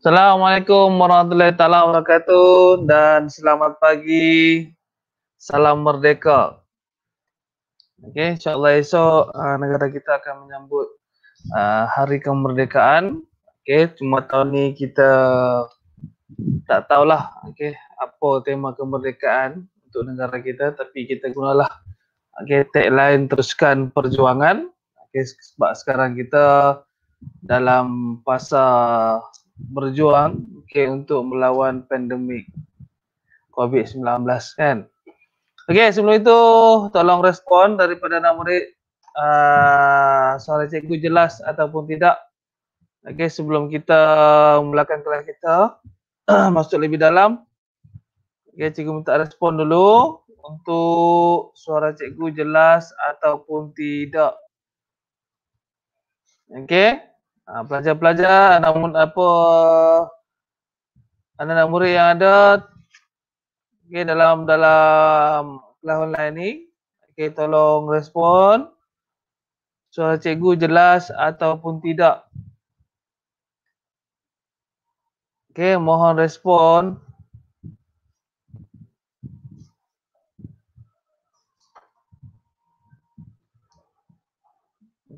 Assalamualaikum warahmatullahi taala wabarakatuh dan selamat pagi. Salam merdeka. Okey, insyaallah esok uh, negara kita akan menyambut uh, hari kemerdekaan. Okey, cuma tahun ni kita tak tahulah okey apa tema kemerdekaan untuk negara kita tapi kita gunalah okey lain teruskan perjuangan. Okey, sebab sekarang kita dalam fasa berjuang okay, untuk melawan pandemik COVID-19 kan. Okey, sebelum itu tolong respon daripada anak murid uh, suara cikgu jelas ataupun tidak. Okey, sebelum kita mulakan kelas kita masuk lebih dalam. Okey, cikgu minta respon dulu untuk suara cikgu jelas ataupun tidak. Okey. Ah, pelajar-pelajar anak apa anak-anak murid yang ada okay, dalam dalam kelas online ni okay, tolong respon soal cikgu jelas ataupun tidak okey mohon respon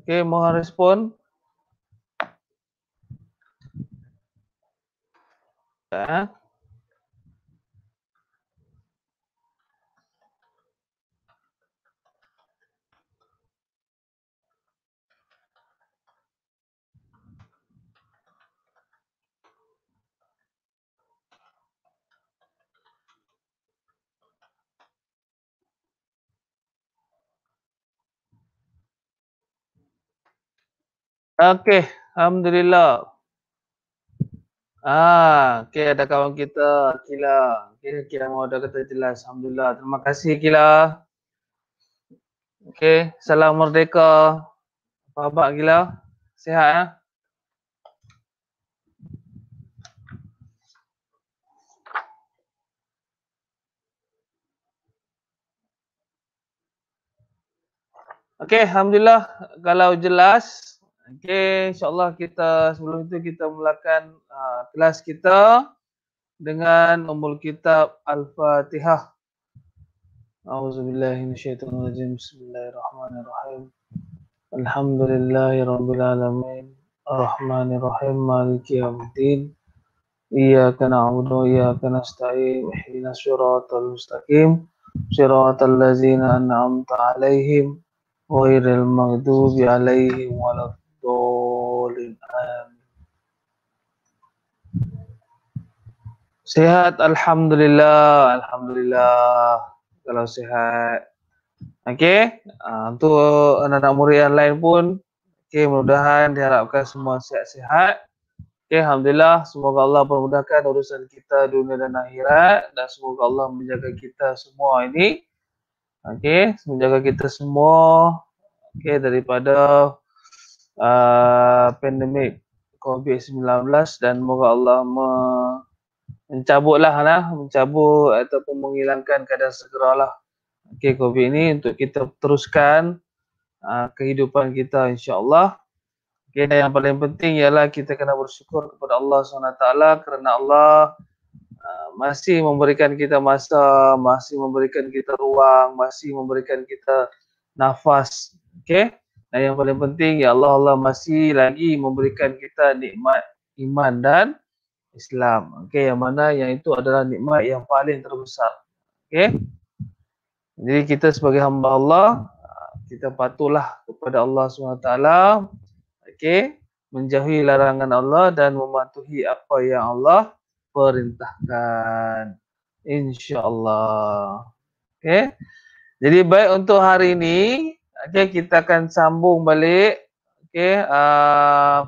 okay mohon respon Ha? Okey, alhamdulillah. Ah, okey ada kawan kita, Kila. Okey, kira mau ada kata jelas. Alhamdulillah. Terima kasih Kila. Okey, salam merdeka. Apa khabar Kila? Sihat ya? Eh? Okey, alhamdulillah kalau jelas Okey, insyaAllah kita sebelum itu kita mulakan uh, kelas kita dengan umul kitab Al-Fatihah. A'udzubillahimmanasyaitanirrajim. Bismillahirrahmanirrahim. Alhamdulillahirrahmanirrahim. Ar-Rahmanirrahim. Maliki Yawmuddin. Iyaka na'udu, Iyaka nasta'im. Ihdina syuratul mustaqim. Syuratul lazina an'amta alaihim. Wairil maghdubi alaihim walafi. Sehat alhamdulillah, alhamdulillah. Kalau sehat. okay. uh, ah, untuk anak-anak murid yang lain pun okay. mudah-mudahan diharapkan semua sehat-sehat. Okay, alhamdulillah semoga Allah permudahkan urusan kita dunia dan akhirat dan semoga Allah menjaga kita semua ini. Okay, menjaga kita semua Okay, daripada uh, pandemik COVID-19 dan moga Allah me- mencabutlah lah, mencabut ataupun menghilangkan keadaan segera lah okay, COVID ni untuk kita teruskan uh, kehidupan kita insyaAllah. Okay, dan yang paling penting ialah kita kena bersyukur kepada Allah SWT kerana Allah ah, masih memberikan kita masa, masih memberikan kita ruang, masih memberikan kita nafas. Okay? Dan yang paling penting, ya Allah, Allah masih lagi memberikan kita nikmat iman dan Islam. Okey, yang mana yang itu adalah nikmat yang paling terbesar. Okey. Jadi kita sebagai hamba Allah, kita patuhlah kepada Allah SWT. Okey. Menjauhi larangan Allah dan mematuhi apa yang Allah perintahkan. InsyaAllah. Okey. Jadi baik untuk hari ini, okey kita akan sambung balik. Okey. Uh,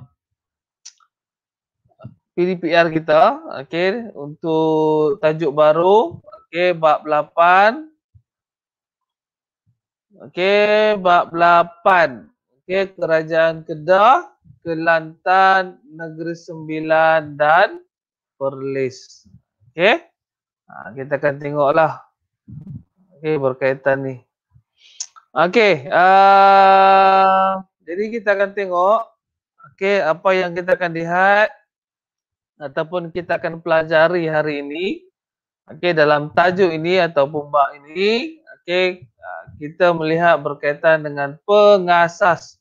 PDPR kita okey untuk tajuk baru okey bab 8 okey bab 8 okey kerajaan Kedah Kelantan Negeri Sembilan dan Perlis okey ha, kita akan tengoklah okey berkaitan ni okey uh, jadi kita akan tengok okey apa yang kita akan lihat ataupun kita akan pelajari hari ini okey dalam tajuk ini atau bab ini okey ah, kita melihat berkaitan dengan pengasas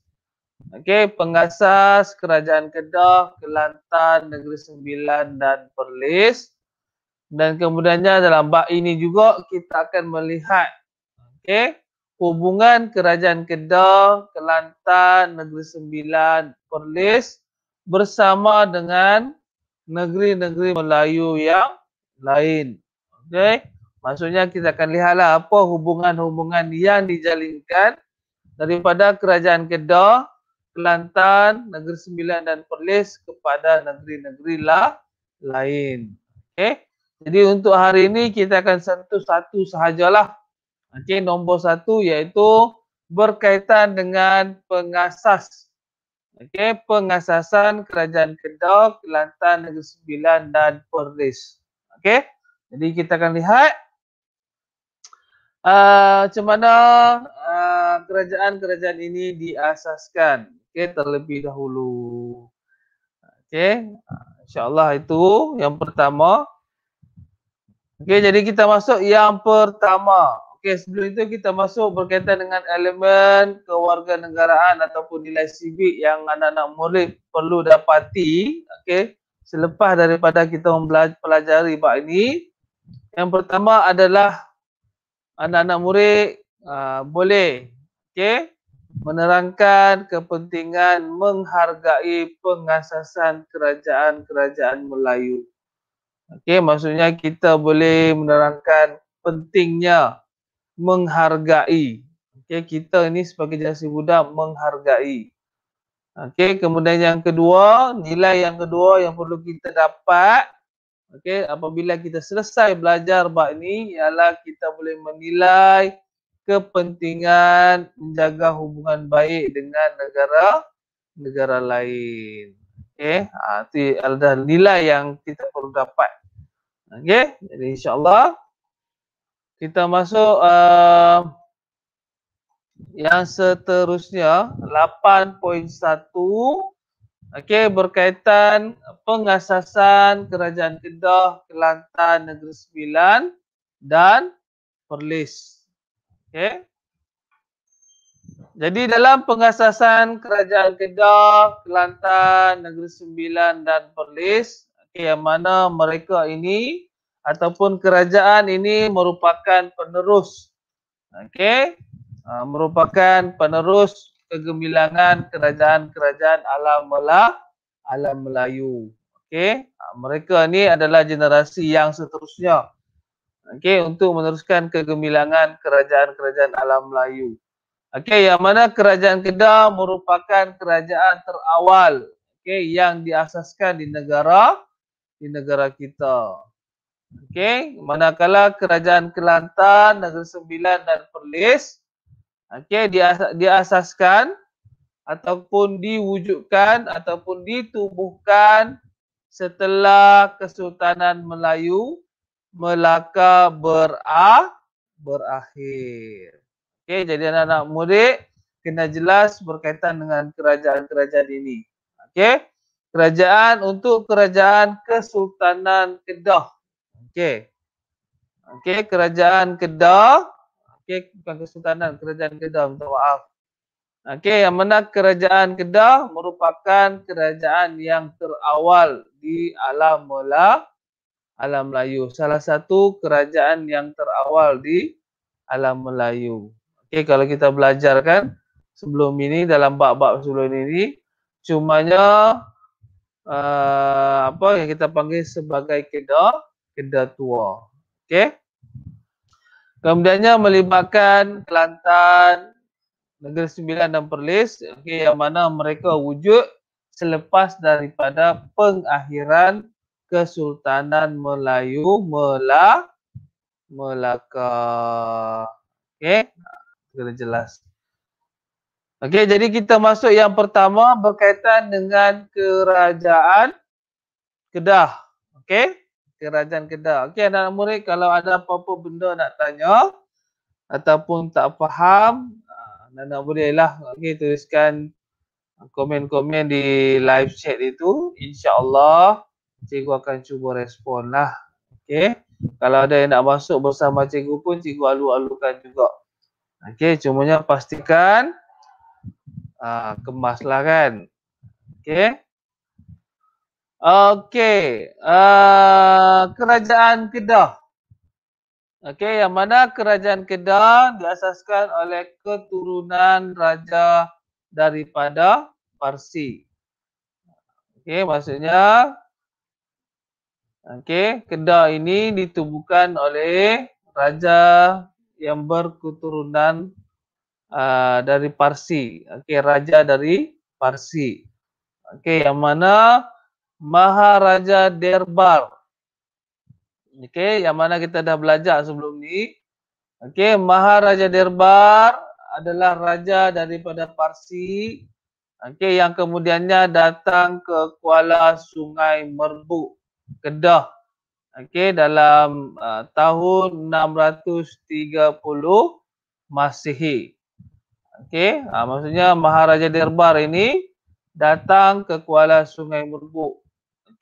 okey pengasas kerajaan Kedah, Kelantan, Negeri Sembilan dan Perlis dan kemudiannya dalam bab ini juga kita akan melihat okey hubungan kerajaan Kedah, Kelantan, Negeri Sembilan, Perlis bersama dengan negeri-negeri Melayu yang lain. Okey. Maksudnya kita akan lihatlah apa hubungan-hubungan yang dijalinkan daripada kerajaan Kedah, Kelantan, Negeri Sembilan dan Perlis kepada negeri-negeri lain. Okey. Jadi untuk hari ini kita akan sentuh satu sahajalah. Okey, nombor satu iaitu berkaitan dengan pengasas Okey, pengasasan kerajaan Kedah, Kelantan Negeri Sembilan dan Perlis. Okey. Jadi kita akan lihat uh, macam mana uh, kerajaan-kerajaan ini diasaskan. Okay, terlebih dahulu. Okay, Insya-Allah itu yang pertama. Okay, jadi kita masuk yang pertama. Okey, sebelum itu kita masuk berkaitan dengan elemen kewarganegaraan ataupun nilai sivik yang anak-anak murid perlu dapati. Okey, selepas daripada kita mempelajari bab ini, yang pertama adalah anak-anak murid uh, boleh okey menerangkan kepentingan menghargai pengasasan kerajaan-kerajaan Melayu. Okey, maksudnya kita boleh menerangkan pentingnya menghargai. Okey, kita ini sebagai generasi muda menghargai. Okey, kemudian yang kedua, nilai yang kedua yang perlu kita dapat okey, apabila kita selesai belajar bab ini ialah kita boleh menilai kepentingan menjaga hubungan baik dengan negara negara lain. Okey, ha, itu adalah nilai yang kita perlu dapat. Okey, jadi insya-Allah kita masuk uh, yang seterusnya 8.1 okey berkaitan pengasasan kerajaan Kedah Kelantan Negeri Sembilan dan Perlis okey jadi dalam pengasasan kerajaan Kedah Kelantan Negeri Sembilan dan Perlis okey yang mana mereka ini ataupun kerajaan ini merupakan penerus okey uh, merupakan penerus kegemilangan kerajaan-kerajaan alam Melah, alam Melayu okey uh, mereka ni adalah generasi yang seterusnya okey untuk meneruskan kegemilangan kerajaan-kerajaan alam Melayu okey yang mana kerajaan Kedah merupakan kerajaan terawal okey yang diasaskan di negara di negara kita Okey, manakala kerajaan Kelantan, Negeri Sembilan dan Perlis okey dias- diasaskan ataupun diwujudkan ataupun ditubuhkan setelah Kesultanan Melayu Melaka berah berakhir. Okey, jadi anak-anak murid kena jelas berkaitan dengan kerajaan-kerajaan ini. Okey. Kerajaan untuk kerajaan Kesultanan Kedah. Okey. Okey, kerajaan Kedah. Okey, bukan kesultanan, kerajaan Kedah, minta maaf. Okey, yang mana kerajaan Kedah merupakan kerajaan yang terawal di alam mula alam Melayu. Salah satu kerajaan yang terawal di alam Melayu. Okey, kalau kita belajar kan sebelum ini dalam bab-bab sebelum ini cumanya uh, apa yang kita panggil sebagai Kedah Kedah Tua. Okey. Kemudiannya melibatkan Kelantan, Negeri Sembilan dan Perlis okey? yang mana mereka wujud selepas daripada pengakhiran Kesultanan Melayu Mela Melaka. Okey, kena jelas. Okey, jadi kita masuk yang pertama berkaitan dengan kerajaan Kedah. Okey kerajaan Kedah. Okey anak-anak murid kalau ada apa-apa benda nak tanya ataupun tak faham ah, anak-anak lah. okey tuliskan komen-komen di live chat itu insya-Allah cikgu akan cuba respon lah. Okey. Kalau ada yang nak masuk bersama cikgu pun cikgu alu-alukan juga. Okey, cumanya pastikan uh, kemaslah kan. Okey. Okey, uh, kerajaan Kedah. Okey, yang mana kerajaan Kedah diasaskan oleh keturunan raja daripada Parsi. Okey, maksudnya Okey, Kedah ini ditubuhkan oleh raja yang berketurunan uh, dari Parsi. Okey, raja dari Parsi. Okey, yang mana Maharaja Derbar. Okey, yang mana kita dah belajar sebelum ni. Okey, Maharaja Derbar adalah raja daripada Parsi. Okey, yang kemudiannya datang ke Kuala Sungai Merbu, Kedah. Okey, dalam uh, tahun 630 Masihi. Okey, uh, maksudnya Maharaja Derbar ini datang ke Kuala Sungai Merbuk.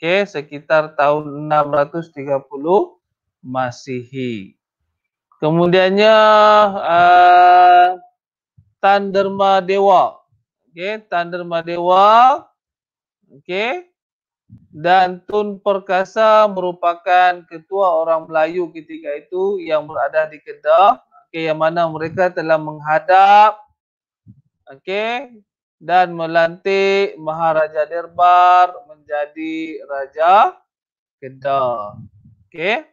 Oke sekitar tahun 630 Masehi. Kemudiannya uh, eh, Tan Dewa. oke Tan Dewa. oke Dan Tun Perkasa merupakan ketua orang Melayu ketika itu yang berada di Kedah. oke yang mana mereka telah menghadap okey, dan melantik Maharaja Derbar menjadi Raja Kedah. Okey.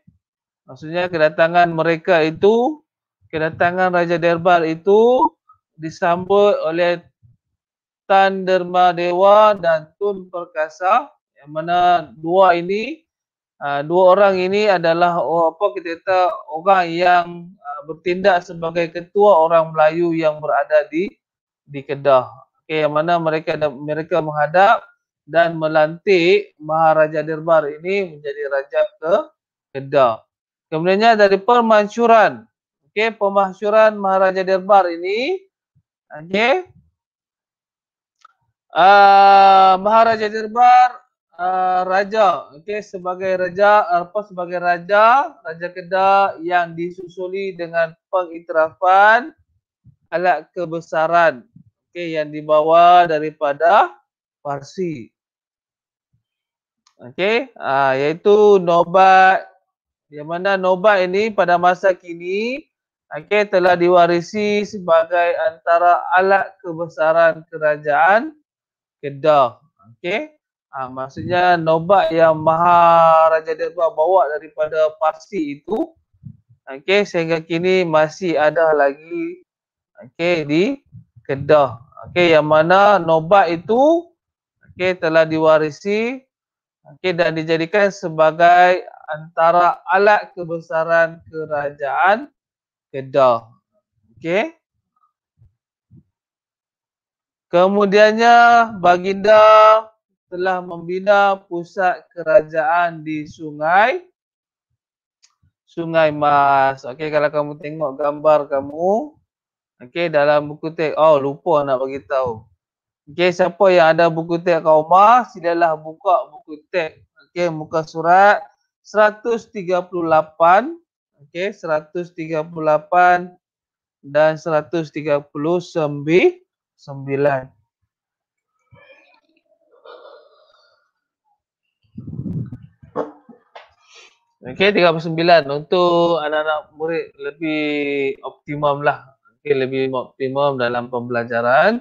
Maksudnya kedatangan mereka itu, kedatangan Raja Derbar itu disambut oleh Tan Derma Dewa dan Tun Perkasa yang mana dua ini ah, dua orang ini adalah apa kita kata orang yang ah, bertindak sebagai ketua orang Melayu yang berada di di Kedah okay, yang mana mereka mereka menghadap dan melantik Maharaja Derbar ini menjadi raja ke Kedah. Kemudiannya dari permansuran. Okey, pemansuran Maharaja Derbar ini okey. Uh, Maharaja Derbar uh, raja okey sebagai raja atau sebagai raja raja Kedah yang disusuli dengan pengiktirafan alat kebesaran okay, yang dibawa daripada Parsi. Okey, uh, iaitu nobat Di mana nobat ini pada masa kini okey telah diwarisi sebagai antara alat kebesaran kerajaan Kedah. Okey. Ha, maksudnya nobat yang Maharaja Derba bawa daripada Parsi itu okey sehingga kini masih ada lagi okey di Kedah okey yang mana nubat itu okey telah diwarisi okey dan dijadikan sebagai antara alat kebesaran kerajaan Kedah okey kemudiannya baginda telah membina pusat kerajaan di sungai Sungai Mas. Okey kalau kamu tengok gambar kamu, Okey dalam buku teks. Oh lupa nak bagi tahu. Okey siapa yang ada buku teks kat rumah silalah buka buku teks. Okey muka surat 138. Okey 138 dan 139. Okey, 39 untuk anak-anak murid lebih optimum lah okay, lebih optimum dalam pembelajaran,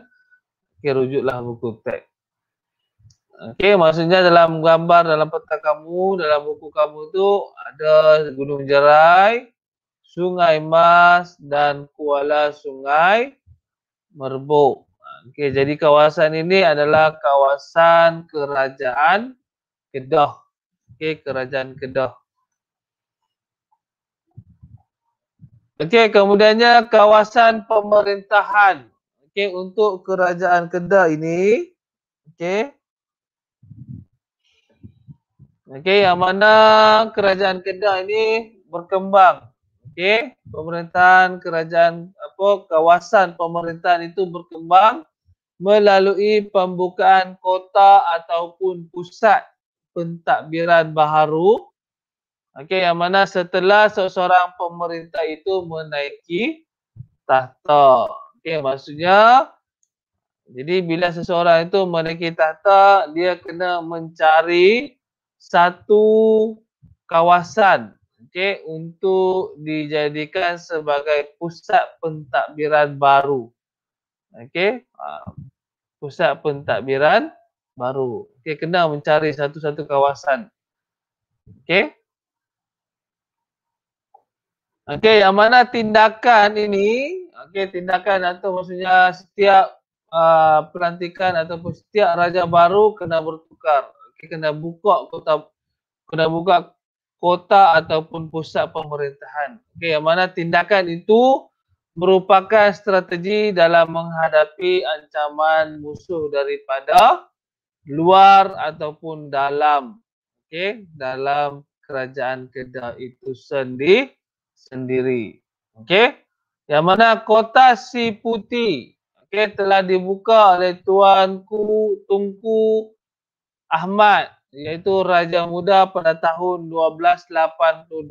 okay, rujuklah buku teks. Okey, maksudnya dalam gambar, dalam peta kamu, dalam buku kamu tu ada Gunung Jerai, Sungai Mas dan Kuala Sungai Merbau. Okey, jadi kawasan ini adalah kawasan kerajaan Kedah. Okey, kerajaan Kedah. Okey, kemudiannya kawasan pemerintahan. Okey, untuk kerajaan Kedah ini. Okey. Okey, yang mana kerajaan Kedah ini berkembang. Okey, pemerintahan kerajaan apa kawasan pemerintahan itu berkembang melalui pembukaan kota ataupun pusat pentadbiran baharu Okey, yang mana setelah seseorang pemerintah itu menaiki tahta. Okey, maksudnya jadi bila seseorang itu menaiki tahta, dia kena mencari satu kawasan okey untuk dijadikan sebagai pusat pentadbiran baru. Okey, ha, pusat pentadbiran baru. Okey, kena mencari satu-satu kawasan. Okey. Okey, yang mana tindakan ini, okey, tindakan atau maksudnya setiap uh, pelantikan ataupun setiap raja baru kena bertukar. Okey, kena buka kota kena buka kota ataupun pusat pemerintahan. Okey, yang mana tindakan itu merupakan strategi dalam menghadapi ancaman musuh daripada luar ataupun dalam. Okey, dalam kerajaan Kedah itu sendiri sendiri. Okey. Yang mana kota si putih okay, telah dibuka oleh Tuanku Tungku Ahmad iaitu Raja Muda pada tahun 1282.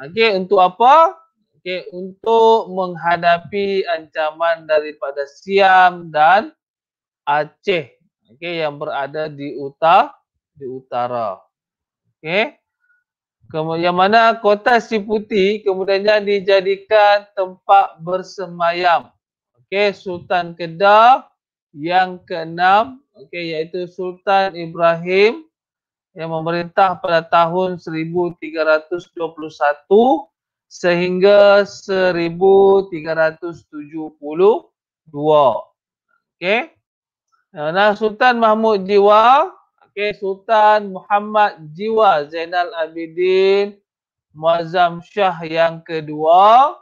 Okey, untuk apa? Okey, untuk menghadapi ancaman daripada Siam dan Aceh. Okey, yang berada di utara di utara. Okey yang mana kota si putih kemudiannya dijadikan tempat bersemayam. Okey, Sultan Kedah yang keenam, okey iaitu Sultan Ibrahim yang memerintah pada tahun 1321 sehingga 1372. Okey. Nah, Sultan Mahmud Jiwa Okey, Sultan Muhammad Jiwa Zainal Abidin Muazzam Shah yang kedua.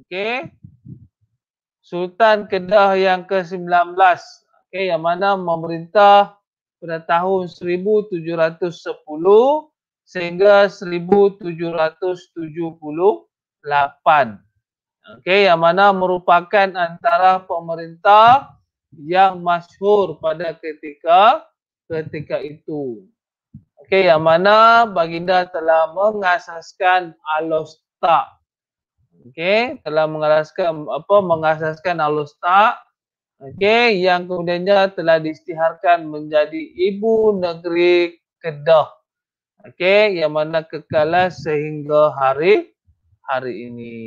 Okey. Sultan Kedah yang ke-19. Okey, yang mana memerintah pada tahun 1710 sehingga 1778. Okey, yang mana merupakan antara pemerintah yang masyhur pada ketika ketika itu. Okey, yang mana baginda telah mengasaskan alosta. Okey, telah mengasaskan apa mengasaskan alosta. Okey, yang kemudiannya telah disetiharkan menjadi ibu negeri Kedah. Okey, yang mana kekal sehingga hari hari ini.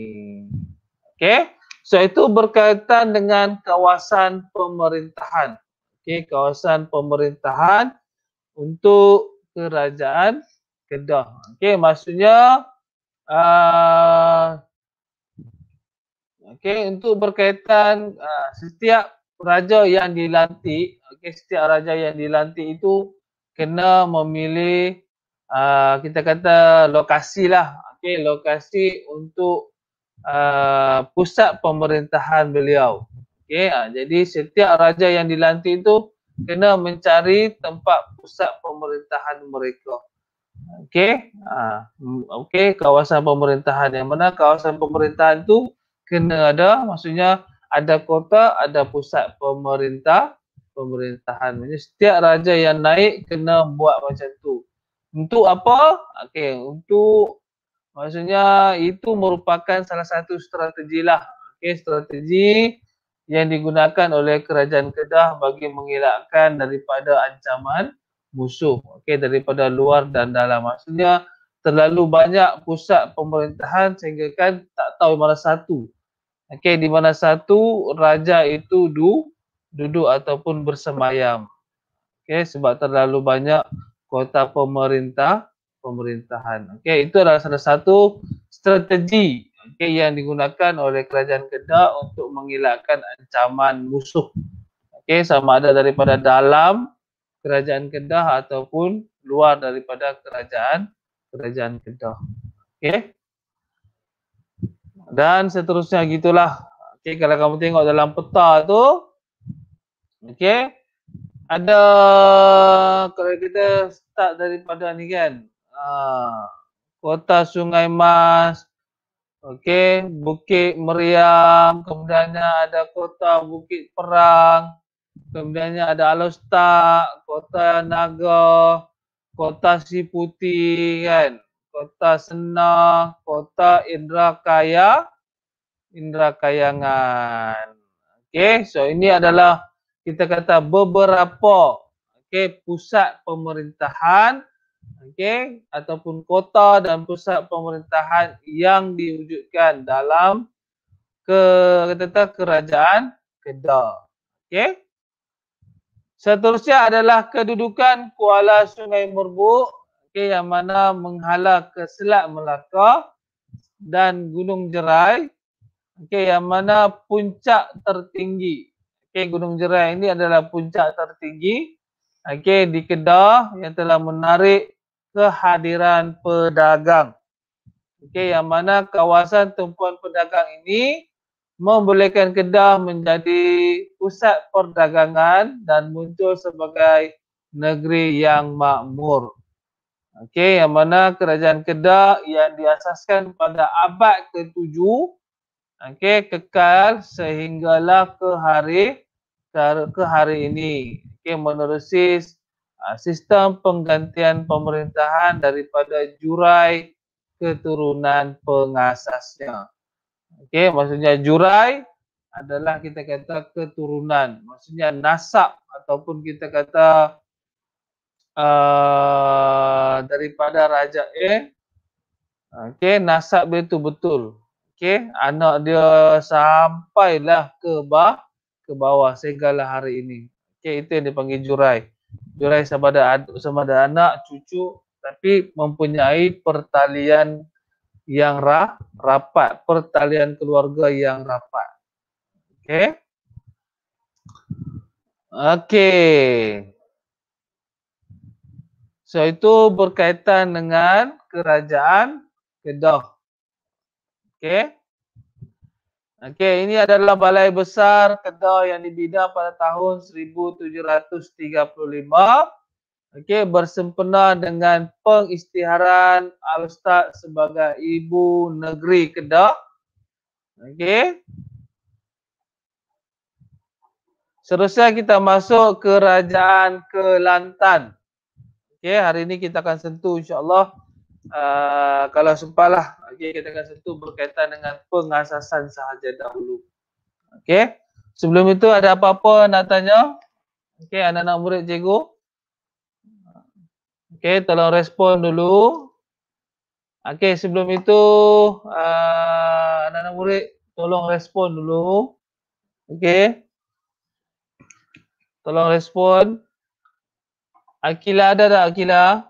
Okey. So itu berkaitan dengan kawasan pemerintahan okay, kawasan pemerintahan untuk kerajaan Kedah. Okey, maksudnya uh, ah, okay, untuk berkaitan uh, setiap raja yang dilantik, okey, setiap raja yang dilantik itu kena memilih uh, kita kata lokasi lah. Okey, lokasi untuk uh, pusat pemerintahan beliau. Okey, ha, jadi setiap raja yang dilantik itu kena mencari tempat pusat pemerintahan mereka. Okey, ha, okey kawasan pemerintahan yang mana kawasan pemerintahan itu kena ada, maksudnya ada kota, ada pusat pemerintah pemerintahan. Jadi setiap raja yang naik kena buat macam tu. Untuk apa? Okey, untuk maksudnya itu merupakan salah satu strategi, lah. okay, strategi yang digunakan oleh kerajaan Kedah bagi mengelakkan daripada ancaman musuh okey daripada luar dan dalam maksudnya terlalu banyak pusat pemerintahan sehingga kan tak tahu mana satu okey di mana satu raja itu du, duduk ataupun bersemayam okey sebab terlalu banyak kota pemerintah pemerintahan okey itu adalah salah satu strategi okay, hmm. yang digunakan oleh kerajaan Kedah untuk mengelakkan ancaman musuh. Okay, sama ada daripada dalam kerajaan Kedah ataupun luar daripada kerajaan kerajaan Kedah. Okay. Dan seterusnya gitulah. Okay, kalau kamu tengok dalam peta tu, okay, ada kalau kita start daripada ni kan, uh, kota Sungai Mas, Okey, Bukit Meriam, kemudiannya ada kota Bukit Perang, kemudiannya ada Alostak, kota Naga, kota Siputi kan, kota Senang, kota Indra Kayangan. Okey, so ini adalah kita kata beberapa okey pusat pemerintahan okey ataupun kota dan pusat pemerintahan yang diwujudkan dalam ke kata kerajaan Kedah okey seterusnya adalah kedudukan Kuala Sungai Merbuk okey yang mana menghala ke Selat Melaka dan Gunung Jerai okey yang mana puncak tertinggi okey Gunung Jerai ini adalah puncak tertinggi Okey di Kedah yang telah menarik kehadiran pedagang. Okey, yang mana kawasan tumpuan pedagang ini membolehkan Kedah menjadi pusat perdagangan dan muncul sebagai negeri yang makmur. Okey, yang mana kerajaan Kedah yang diasaskan pada abad ke-7 okey kekal sehinggalah ke hari ke hari ini. Okey, menerusi Ah, sistem penggantian pemerintahan daripada jurai keturunan pengasasnya. Okey, maksudnya jurai adalah kita kata keturunan, maksudnya nasab ataupun kita kata uh, daripada raja A. Okey, nasab dia tu betul. Okey, anak dia sampailah ke bah ke bawah segala hari ini. Okey, itu yang dipanggil jurai. Jurai sama ada, sama ada anak, cucu tapi mempunyai pertalian yang ra, rapat, pertalian keluarga yang rapat. Okey. Okey. So itu berkaitan dengan kerajaan Kedah. Okey. Okey, ini adalah balai besar Kedah yang dibina pada tahun 1735. Okey, bersempena dengan pengisytiharan Al-Ustaz sebagai ibu negeri Kedah. Okey. Seterusnya kita masuk ke kerajaan Kelantan. Okey, hari ini kita akan sentuh insya-Allah uh, kalau sempatlah lagi kita akan sentuh berkaitan dengan pengasasan sahaja dahulu. Okey. Sebelum itu ada apa-apa nak tanya? Okey, anak-anak murid cikgu. Okey, tolong respon dulu. Okey, sebelum itu uh, anak-anak murid tolong respon dulu. Okey. Tolong respon. Akila ada tak Akila?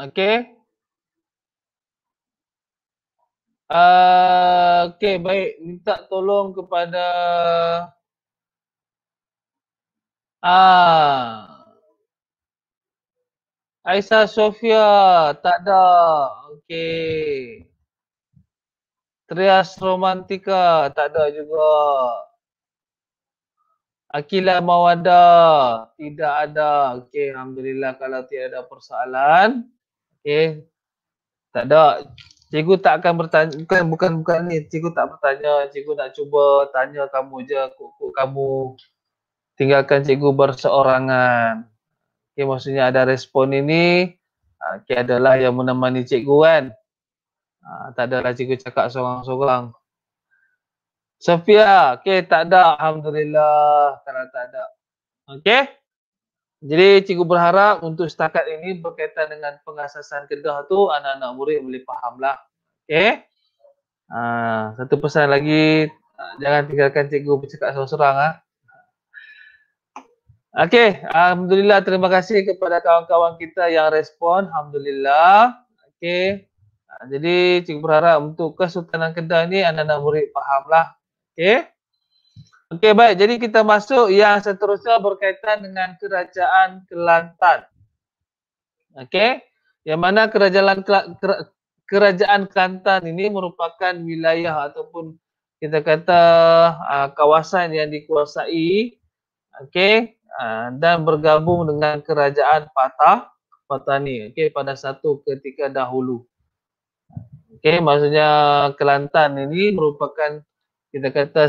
Okay. Uh, ah, okay, baik. Minta tolong kepada... Ah. Aisyah Sofia, tak ada. Okay. Trias Romantika, tak ada juga. Akila Mawada, tidak ada. Okey, Alhamdulillah kalau tiada persoalan. Okay. Tak ada. Cikgu tak akan bertanya. Bukan, bukan, bukan ni. Cikgu tak bertanya. Cikgu nak cuba tanya kamu je. Kuk-kuk kamu. Tinggalkan cikgu berseorangan. Okay, maksudnya ada respon ini. Ha, okay, adalah yang menemani cikgu kan. Ha, tak adalah cikgu cakap seorang-seorang. Sofia, okay, tak ada. Alhamdulillah. Kalau tak ada. Okay. Jadi cikgu berharap untuk setakat ini berkaitan dengan pengasasan kedah tu anak-anak murid boleh fahamlah. Okey. Uh, ha, satu pesan lagi uh, jangan tinggalkan cikgu bercakap sorang-sorang ah. Ha. Okey, alhamdulillah terima kasih kepada kawan-kawan kita yang respon. Alhamdulillah. Okay, Uh, jadi cikgu berharap untuk Kesultanan Kedah ni anak-anak murid fahamlah. Okay. Okey baik, jadi kita masuk yang seterusnya berkaitan dengan kerajaan Kelantan. Okey, yang mana kerajaan kerajaan Kelantan ini merupakan wilayah ataupun kita kata uh, kawasan yang dikuasai okey ah, dan bergabung dengan kerajaan Patah Patani okey pada satu ketika dahulu. Okey, maksudnya Kelantan ini merupakan kita kata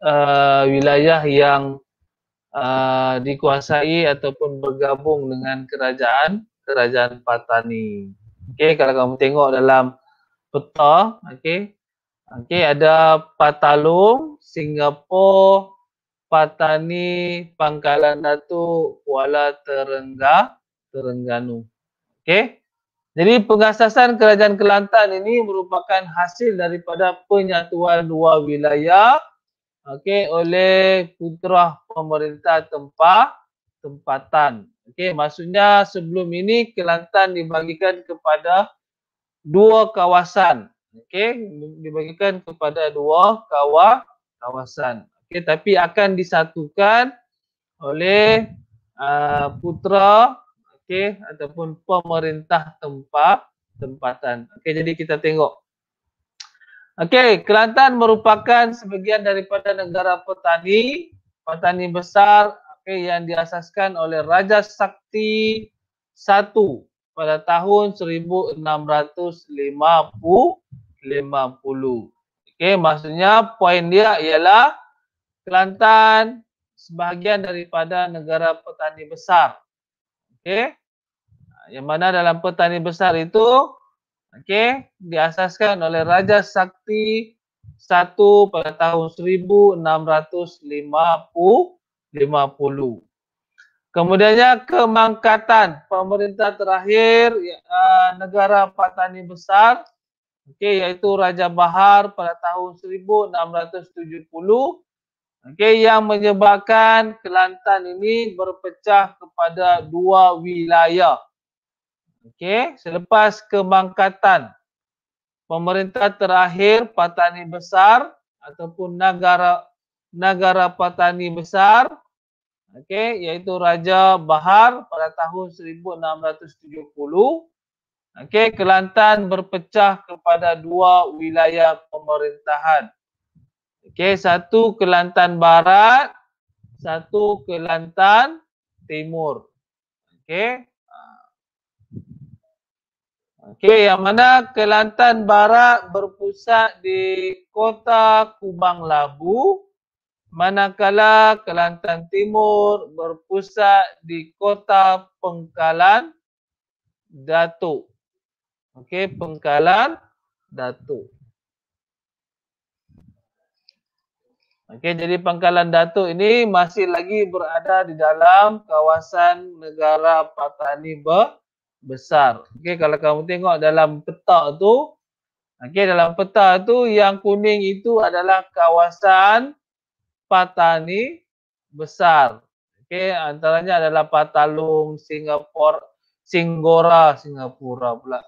uh, wilayah yang uh, dikuasai ataupun bergabung dengan kerajaan kerajaan Patani. Okey, kalau kamu tengok dalam peta, okey. Okey, ada Patalung, Singapura, Patani, Pangkalan Datuk, Kuala Terengga, Terengganu. Okey. Jadi pengasasan kerajaan Kelantan ini merupakan hasil daripada penyatuan dua wilayah okey oleh putera pemerintah tempat tempatan. Okey, maksudnya sebelum ini Kelantan dibagikan kepada dua kawasan. Okey, dibagikan kepada dua kawah, kawasan. Okey, tapi akan disatukan oleh uh, putera okey ataupun pemerintah tempat tempatan. Okey jadi kita tengok. Okey, Kelantan merupakan sebahagian daripada negara petani, petani besar okey yang diasaskan oleh Raja Sakti I pada tahun 1650. Okey, maksudnya poin dia ialah Kelantan sebahagian daripada negara petani besar Okey. Yang mana dalam petani besar itu okey diasaskan oleh Raja Sakti 1 pada tahun 1650. Kemudiannya kemangkatan pemerintah terakhir ya, eh, negara petani besar okey iaitu Raja Bahar pada tahun 1670 Okey yang menyebabkan Kelantan ini berpecah kepada dua wilayah. Okey, selepas kemangkatan pemerintah terakhir Patani Besar ataupun negara negara Patani Besar okey iaitu Raja Bahar pada tahun 1670 okey Kelantan berpecah kepada dua wilayah pemerintahan Okey, satu Kelantan Barat, satu Kelantan Timur. Okey. Okey, yang mana Kelantan Barat berpusat di Kota Kubang Labu, manakala Kelantan Timur berpusat di Kota Pengkalan Datuk. Okey, Pengkalan Datuk. Okey, jadi pangkalan Datuk ini masih lagi berada di dalam kawasan negara Patani besar. Okey, kalau kamu tengok dalam peta tu, okey dalam peta tu yang kuning itu adalah kawasan Patani besar. Okey, antaranya adalah Patalung, Singapura, Singora, Singapura pula.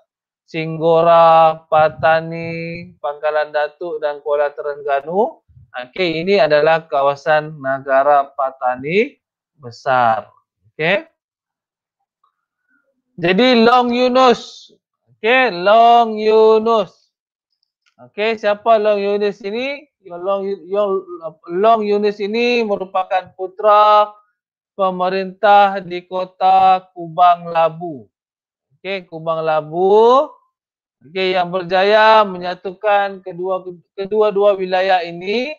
Singora, Patani, Pangkalan Datuk dan Kuala Terengganu. Okey, ini adalah kawasan negara Patani besar. Okey. Jadi Long Yunus. Okey, Long Yunus. Okey, siapa Long Yunus ini? Long, Long, Long Yunus ini merupakan putra pemerintah di kota Kubang Labu. Okey, Kubang Labu okay, yang berjaya menyatukan kedua dua wilayah ini.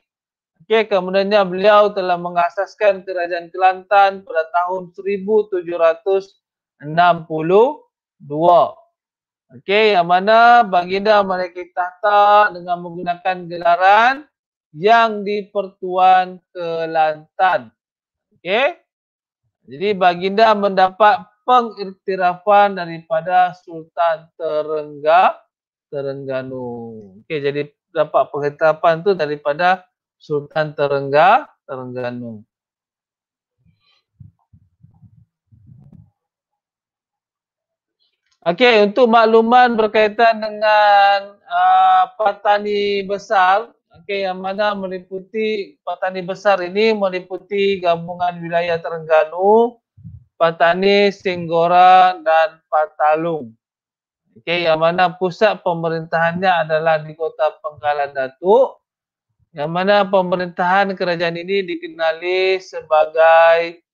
Okay, kemudiannya beliau telah mengasaskan kerajaan Kelantan pada tahun 1762. Okay, yang mana baginda mereka tahta dengan menggunakan gelaran yang di Pertuan Kelantan. Okay. Jadi baginda mendapat pengiktirafan daripada Sultan Terengga Terengganu. Okey, jadi dapat pengiktirafan tu daripada Sultan Terengga Terengganu. Okey, untuk makluman berkaitan dengan uh, petani besar, okey yang mana meliputi petani besar ini meliputi gabungan wilayah Terengganu, Patani, Singgora dan Patalung. Okey, yang mana pusat pemerintahannya adalah di kota Penggalan Datuk. Yang mana pemerintahan kerajaan ini dikenali sebagai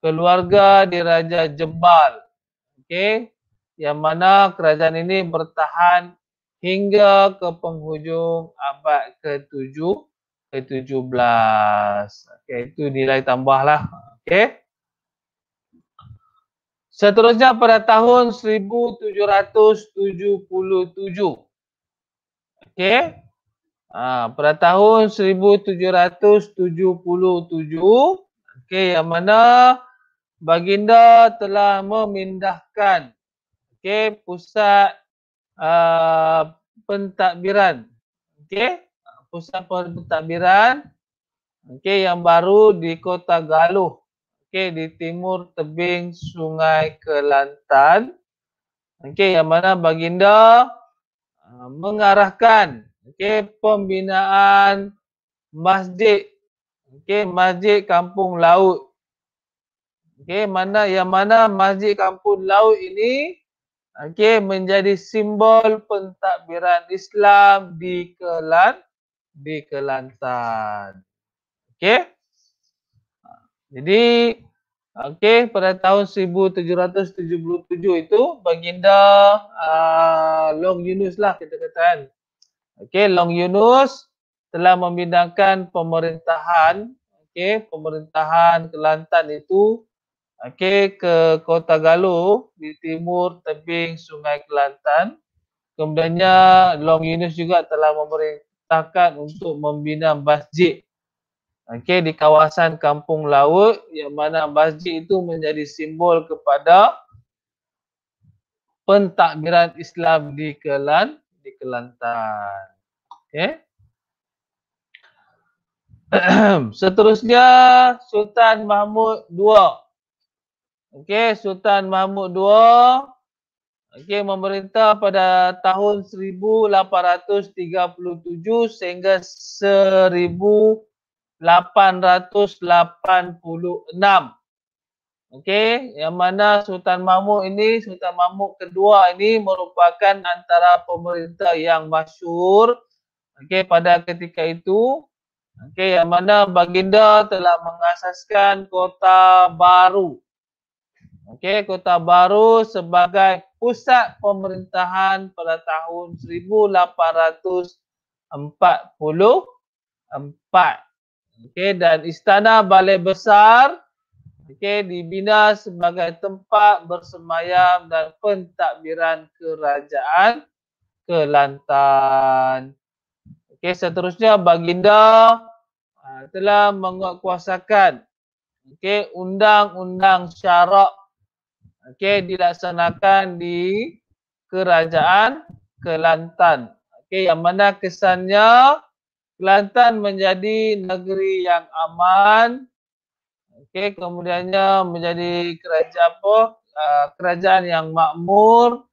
keluarga diraja Jembal. Okey, yang mana kerajaan ini bertahan hingga ke penghujung abad ke-7 ke-17. Okey, itu nilai tambahlah. Okey. Seterusnya pada tahun 1777. Okey. Ha, pada tahun 1777. Okey yang mana baginda telah memindahkan okey pusat uh, pentadbiran. Okey. Pusat pentadbiran okey yang baru di Kota Galuh okey di timur tebing Sungai Kelantan. Okey yang mana baginda uh, mengarahkan okey pembinaan masjid okey masjid kampung laut okey mana yang mana masjid kampung laut ini okey menjadi simbol pentadbiran Islam di Kelan di Kelantan okey jadi okey pada tahun 1777 itu baginda uh, Long Yunus lah kita kata kan. Okey Long Yunus telah memindahkan pemerintahan okey pemerintahan Kelantan itu okey ke Kota Galu di timur tebing Sungai Kelantan. Kemudiannya Long Yunus juga telah memerintahkan untuk membina masjid Okey, di kawasan kampung laut yang mana masjid itu menjadi simbol kepada pentadbiran Islam di Kelan, di Kelantan. Okey. Seterusnya Sultan Mahmud II. Okey, Sultan Mahmud II okey memerintah pada tahun 1837 sehingga 1000 886. Okey, yang mana Sultan Mahmud ini, Sultan Mahmud kedua ini merupakan antara pemerintah yang masyur okey pada ketika itu. Okey, yang mana baginda telah mengasaskan kota baru. Okey, kota baru sebagai pusat pemerintahan pada tahun 1800 empat. Okey dan istana balai besar okey dibina sebagai tempat bersemayam dan pentadbiran kerajaan Kelantan. Okey seterusnya baginda ah, telah menguatkuasakan okey undang-undang syarak okey dilaksanakan di kerajaan Kelantan. Okey yang mana kesannya Kelantan menjadi negeri yang aman. Okey, kemudiannya menjadi kerajaan apa? Uh, kerajaan yang makmur.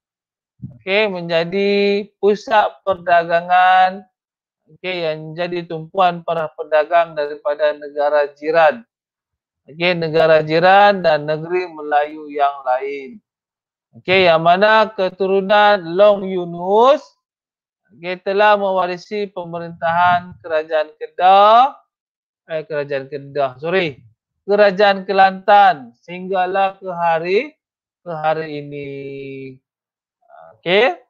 Okey, menjadi pusat perdagangan. Okey, yang jadi tumpuan para pedagang daripada negara jiran. Okey, negara jiran dan negeri Melayu yang lain. Okey, yang mana keturunan Long Yunus Okay, telah mewarisi pemerintahan kerajaan Kedah eh kerajaan Kedah sorry kerajaan Kelantan sehinggalah ke hari ke hari ini okey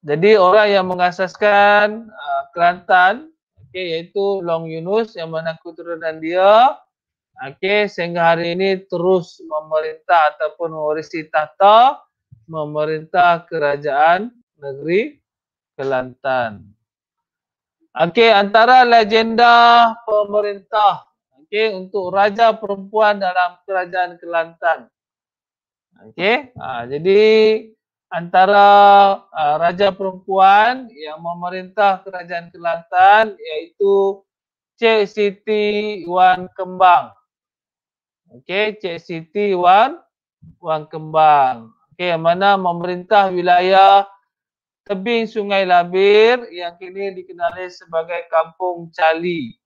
jadi orang yang mengasaskan uh, Kelantan okay, iaitu Long Yunus yang mana Keturunan dia okey sehingga hari ini terus memerintah ataupun mewarisi tahta memerintah kerajaan negeri Kelantan. Okey, antara legenda pemerintah okey untuk raja perempuan dalam kerajaan Kelantan. Okey, ha, jadi antara uh, raja perempuan yang memerintah kerajaan Kelantan iaitu Cik Siti Wan Kembang. Okey, Cik Siti Wan Wan Kembang. Okey, mana memerintah wilayah tebing Sungai Labir yang kini dikenali sebagai Kampung Cali.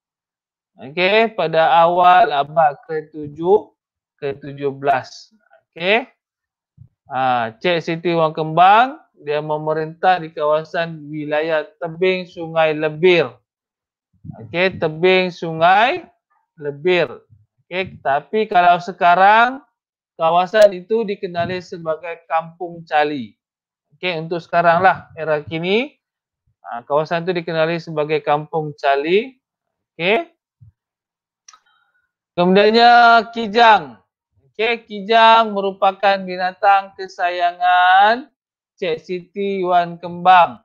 Okey, pada awal abad ke-7 ke-17. Okey. Ha, Cik Siti Wang Kembang dia memerintah di kawasan wilayah tebing Sungai Labir. Okey, tebing Sungai Labir. Okey, tapi kalau sekarang kawasan itu dikenali sebagai Kampung Cali. Okay untuk sekarang lah era kini ah, kawasan itu dikenali sebagai Kampung Cali. Okey. Kemudiannya kijang. Okay kijang merupakan binatang kesayangan Cik Siti Wan Kembang.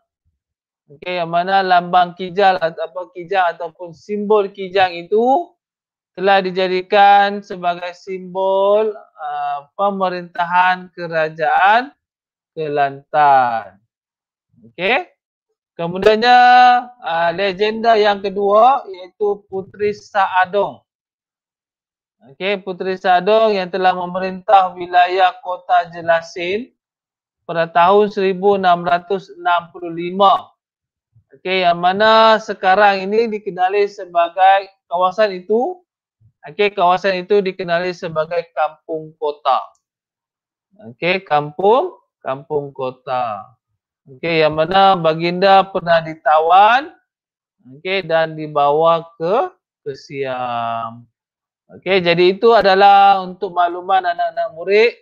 Okay yang mana lambang kijang atau kijang ataupun simbol kijang itu telah dijadikan sebagai simbol uh, pemerintahan kerajaan Kelantan. Okey. Kemudiannya uh, legenda yang kedua iaitu Puteri Saadong. Okey, Puteri Saadong yang telah memerintah wilayah Kota Jelasin pada tahun 1665. Okey, yang mana sekarang ini dikenali sebagai kawasan itu Okey, kawasan itu dikenali sebagai kampung kota. Okey, kampung kampung kota. Okey, yang mana baginda pernah ditawan okey dan dibawa ke ke Okey, jadi itu adalah untuk makluman anak-anak murid.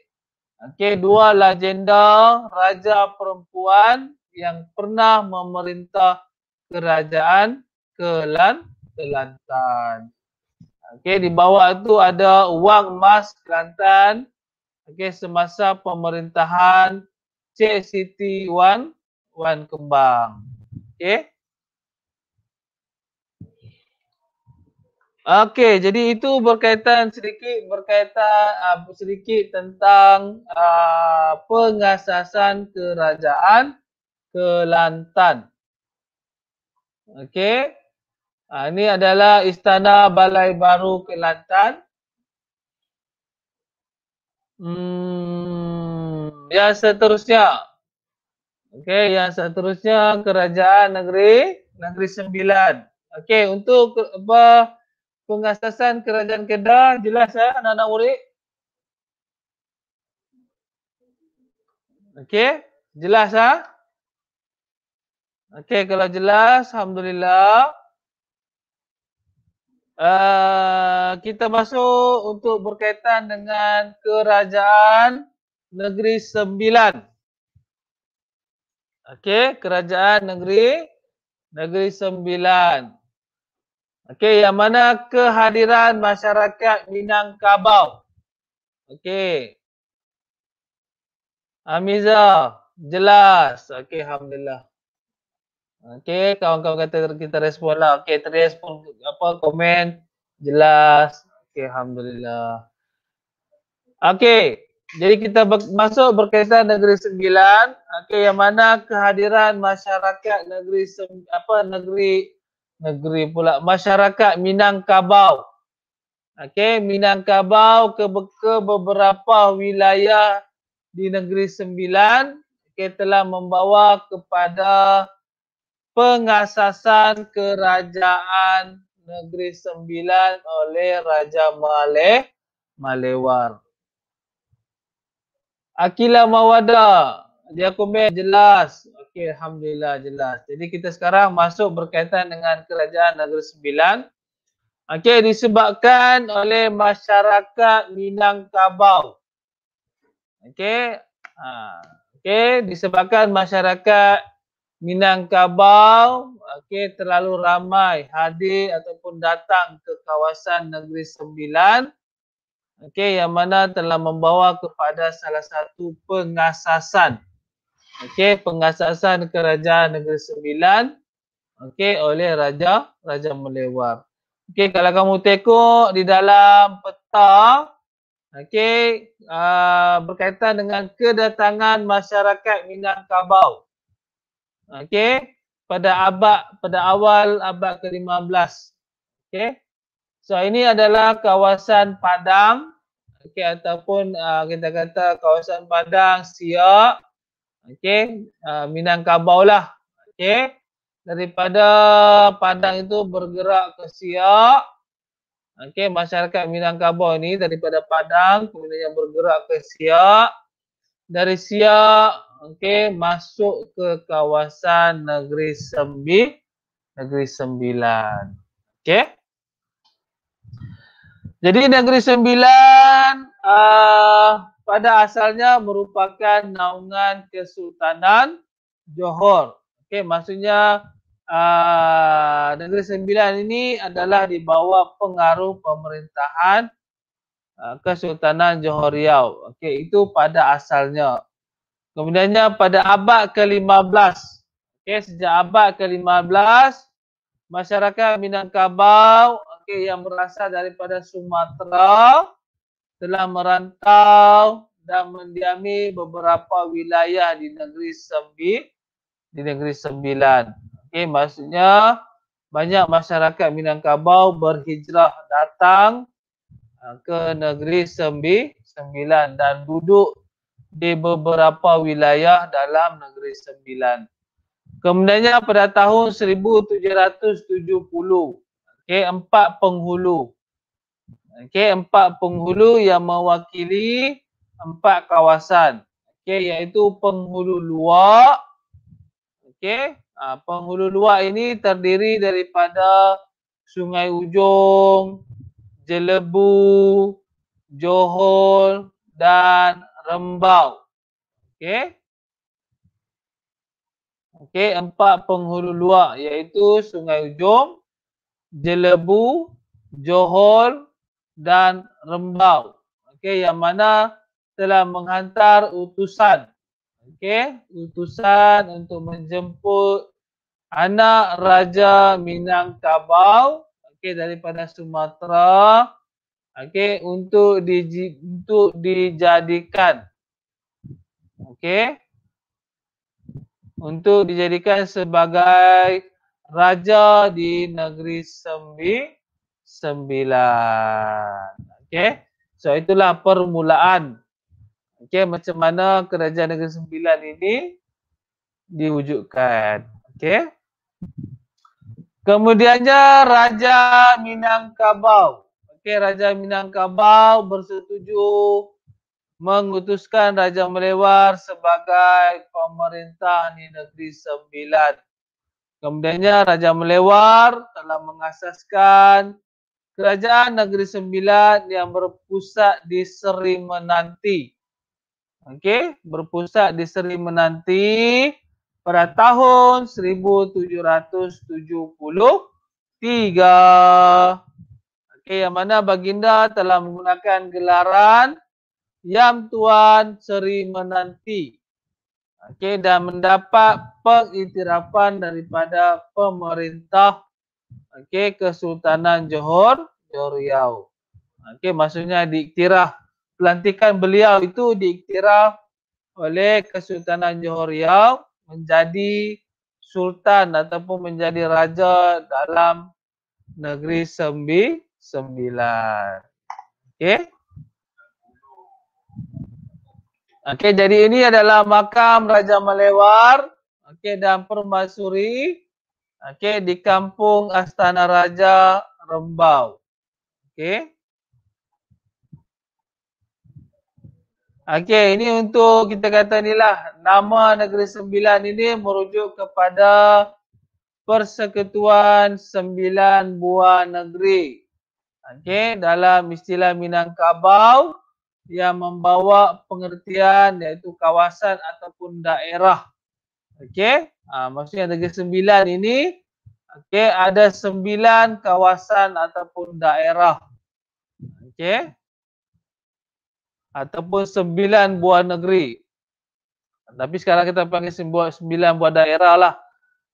Okey, dua legenda raja perempuan yang pernah memerintah kerajaan Kelan Kelantan. Okey, di bawah itu ada wang emas Kelantan. Okey, semasa pemerintahan C City One Wan Kembang. Okay, Okey, jadi itu berkaitan sedikit berkaitan uh, sedikit tentang uh, pengasasan kerajaan Kelantan. Okey. Uh, ah, ini adalah Istana Balai Baru Kelantan. Hmm. Ya seterusnya. Okey, ya seterusnya kerajaan negeri negeri sembilan. Okey, untuk apa pengasasan kerajaan Kedah jelas ya anak-anak murid. Okey, jelas ah. Ha? Okey, kalau jelas alhamdulillah. Uh, kita masuk untuk berkaitan dengan kerajaan Negeri Sembilan. Okey, Kerajaan Negeri Negeri Sembilan. Okey, yang mana kehadiran masyarakat Minangkabau? Okey. Amiza, jelas. Okey, alhamdulillah. Okey, kawan-kawan kata kita respon lah. Okey, terrespon apa komen jelas. Okey, alhamdulillah. Okey, jadi kita ber- masuk berkaitan negeri sembilan, okay, yang mana kehadiran masyarakat negeri sem- apa negeri negeri pula masyarakat Minangkabau. Okey, Minangkabau ke, ke beberapa wilayah di negeri sembilan okay, telah membawa kepada pengasasan kerajaan negeri sembilan oleh Raja Maleh Malewar. Akila Mawada. Dia komen jelas. Okey, Alhamdulillah jelas. Jadi kita sekarang masuk berkaitan dengan kerajaan negeri sembilan. Okey, disebabkan oleh masyarakat Minangkabau. Okey. Ha. Okey, disebabkan masyarakat Minangkabau okey terlalu ramai hadir ataupun datang ke kawasan Negeri Sembilan Okey, yang mana telah membawa kepada salah satu pengasasan. Okey, pengasasan kerajaan negeri sembilan. Okey, oleh Raja Raja Melewar. Okey, kalau kamu tengok di dalam peta. Okey, ah, berkaitan dengan kedatangan masyarakat Minangkabau. Okey, pada abad pada awal abad ke-15. Okey, So ini adalah kawasan Padang okey ataupun uh, kita kata kawasan Padang Siak okey uh, Minangkabau lah okey daripada Padang itu bergerak ke Siak okey masyarakat Minangkabau ini daripada Padang kemudian yang bergerak ke Siak dari Siak okey masuk ke kawasan Negeri Sembi Negeri Sembilan okey jadi negeri sembilan uh, pada asalnya merupakan naungan Kesultanan Johor. Okey, maksudnya uh, negeri sembilan ini adalah di bawah pengaruh pemerintahan uh, Kesultanan Johor Riau. Okey, itu pada asalnya. Kemudiannya pada abad ke-15. Okey, sejak abad ke-15 masyarakat Minangkabau wakil yang berasal daripada Sumatera telah merantau dan mendiami beberapa wilayah di negeri Sembi di negeri Sembilan. Okey, maksudnya banyak masyarakat Minangkabau berhijrah datang ah, ke negeri Sembi Sembilan dan duduk di beberapa wilayah dalam negeri Sembilan. Kemudiannya pada tahun 1770, okey empat penghulu okey empat penghulu yang mewakili empat kawasan okey iaitu penghulu luar okey uh, ha, penghulu luar ini terdiri daripada Sungai Ujong, Jelebu Johor dan Rembau okey Okey, empat penghulu luar iaitu Sungai Ujong. Jelebu, Johor dan Rembau. Okey, yang mana telah menghantar utusan. Okey, utusan untuk menjemput anak Raja Minangkabau okey daripada Sumatera okey untuk di untuk dijadikan okey untuk dijadikan sebagai raja di negeri sembi sembilan. Okay. So itulah permulaan. Okay. Macam mana kerajaan negeri sembilan ini diwujudkan. Okay. Kemudiannya Raja Minangkabau. Okey, Raja Minangkabau bersetuju mengutuskan Raja Melewar sebagai pemerintah di negeri sembilan Kemudiannya Raja Melewar telah mengasaskan Kerajaan Negeri Sembilan yang berpusat di Seri Menanti. Okey, berpusat di Seri Menanti pada tahun 1773. Okey, yang mana baginda telah menggunakan gelaran Yang Tuan Seri Menanti okay, dan mendapat pengiktirafan daripada pemerintah okay, Kesultanan Johor, Johor Riau. Okay, maksudnya diiktiraf, pelantikan beliau itu diiktiraf oleh Kesultanan Johor Riau menjadi sultan ataupun menjadi raja dalam negeri Sembi Sembilan. Okay. Okey, jadi ini adalah makam Raja Malewar. Okey, dan Permasuri. Okey, di kampung Astana Raja Rembau. Okey. Okey, ini untuk kita kata inilah nama Negeri Sembilan ini merujuk kepada Persekutuan Sembilan Buah Negeri. Okey, dalam istilah Minangkabau, yang membawa pengertian yaitu kawasan ataupun daerah. Okey, ha, maksudnya negeri sembilan ini, okey, ada sembilan kawasan ataupun daerah. Okey. Ataupun sembilan buah negeri. Tapi sekarang kita panggil sembuh, sembilan buah daerah lah.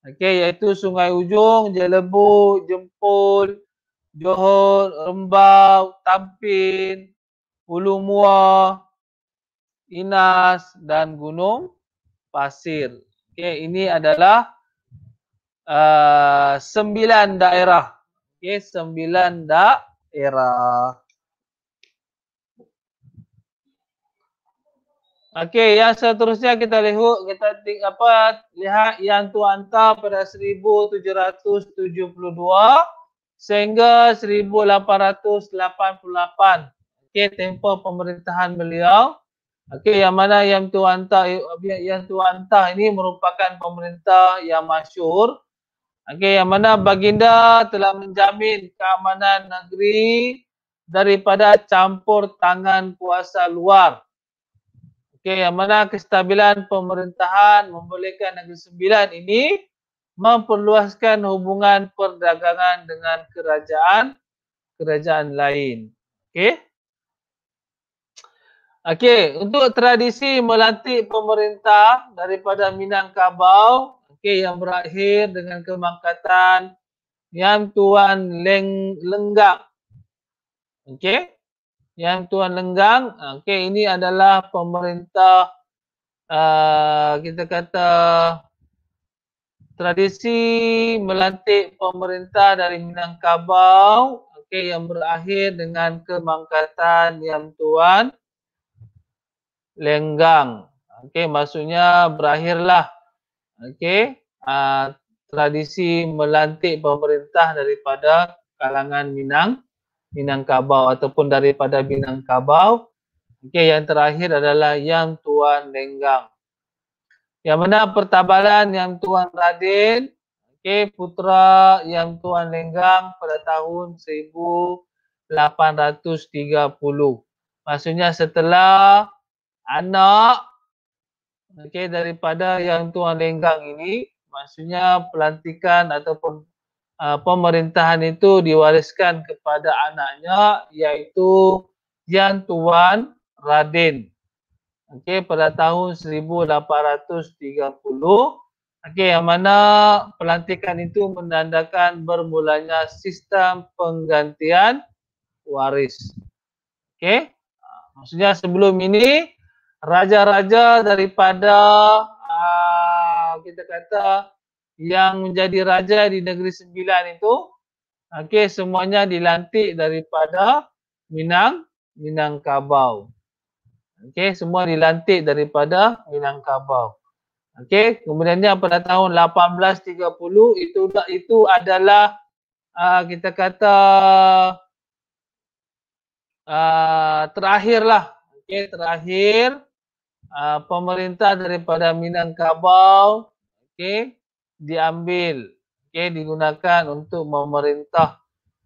Okey, yaitu Sungai Ujong, Jelebu, Jempol, Johor, Rembau, Tampin, Hulu Mua, Inas dan Gunung Pasir. Okey, ini adalah uh, sembilan daerah. Okey, sembilan daerah. Okey, yang seterusnya kita lihat kita apa lihat yang tuan hantar pada 1772 sehingga 1888 okey tempoh pemerintahan beliau okey yang mana yang tu hantar yang tuan hantar ini merupakan pemerintah yang masyhur okey yang mana baginda telah menjamin keamanan negeri daripada campur tangan kuasa luar okey yang mana kestabilan pemerintahan membolehkan negeri sembilan ini memperluaskan hubungan perdagangan dengan kerajaan kerajaan lain okey Okey, untuk tradisi melantik pemerintah daripada Minangkabau, okey yang berakhir dengan kemangkatan yang Tuan Leng Lenggang. Okey. Yang Tuan Lenggang, okey ini adalah pemerintah uh, kita kata tradisi melantik pemerintah dari Minangkabau, okey yang berakhir dengan kemangkatan yang Tuan lenggang. Okey, maksudnya berakhirlah. Okey, uh, tradisi melantik pemerintah daripada kalangan Minang, Minangkabau ataupun daripada Minangkabau. Okey, yang terakhir adalah Yang Tuan Lenggang. Yang mana pertabalan Yang Tuan Radin, okey, putra Yang Tuan Lenggang pada tahun 1830. Maksudnya setelah anak okey daripada yang tuan lenggang ini maksudnya pelantikan ataupun uh, pemerintahan itu diwariskan kepada anaknya iaitu yang tuan Radin okey pada tahun 1830 okey yang mana pelantikan itu menandakan bermulanya sistem penggantian waris okey maksudnya sebelum ini raja-raja daripada uh, kita kata yang menjadi raja di negeri sembilan itu okey semuanya dilantik daripada Minang Minangkabau okey semua dilantik daripada Minangkabau okey kemudiannya pada tahun 1830 itu itu adalah uh, kita kata uh, terakhirlah okey terakhir, lah. okay, terakhir Ah, pemerintah daripada Minangkabau okey diambil okey digunakan untuk memerintah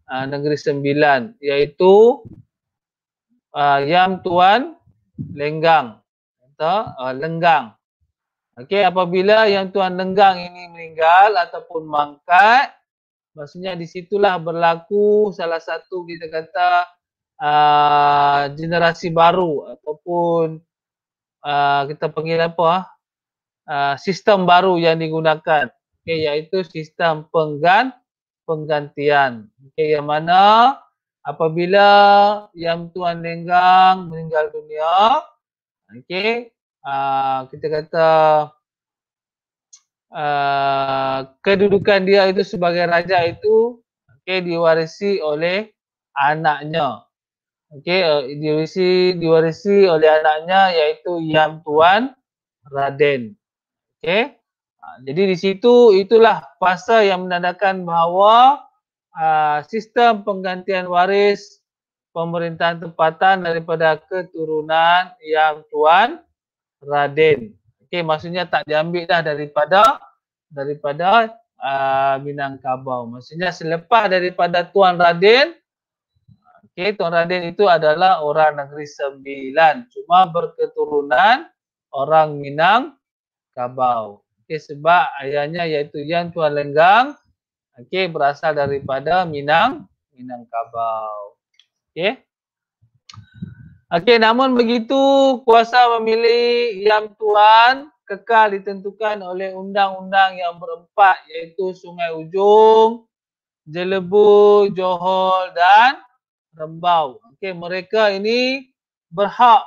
uh, negeri sembilan iaitu uh, Yam Tuan Lenggang atau uh, Lenggang okey apabila Yam Tuan Lenggang ini meninggal ataupun mangkat maksudnya di situlah berlaku salah satu kita kata uh, generasi baru ataupun Ah, kita panggil apa uh, sistem baru yang digunakan okay, iaitu sistem penggan penggantian okay, yang mana apabila yang tuan lenggang meninggal dunia okay, uh, kita kata uh, kedudukan dia itu sebagai raja itu okay, diwarisi oleh anaknya Okey, uh, eh, diwarisi diwarisi oleh anaknya iaitu Yam Tuan Raden. Okey. Uh, jadi di situ itulah fasa yang menandakan bahawa uh, sistem penggantian waris pemerintahan tempatan daripada keturunan Yam Tuan Raden. Okey, maksudnya tak diambil dah daripada daripada uh, Minangkabau. Maksudnya selepas daripada Tuan Raden Okey, Tuan Radin itu adalah orang negeri sembilan. Cuma berketurunan orang Minang Kabau. Okey, sebab ayahnya iaitu Yan Tuan Lenggang. Okey, berasal daripada Minang, Minang Kabau. Okey. Okey, namun begitu kuasa memilih Yang Tuan kekal ditentukan oleh undang-undang yang berempat iaitu Sungai Ujung, Jelebu, Johol dan rembau. Okey, mereka ini berhak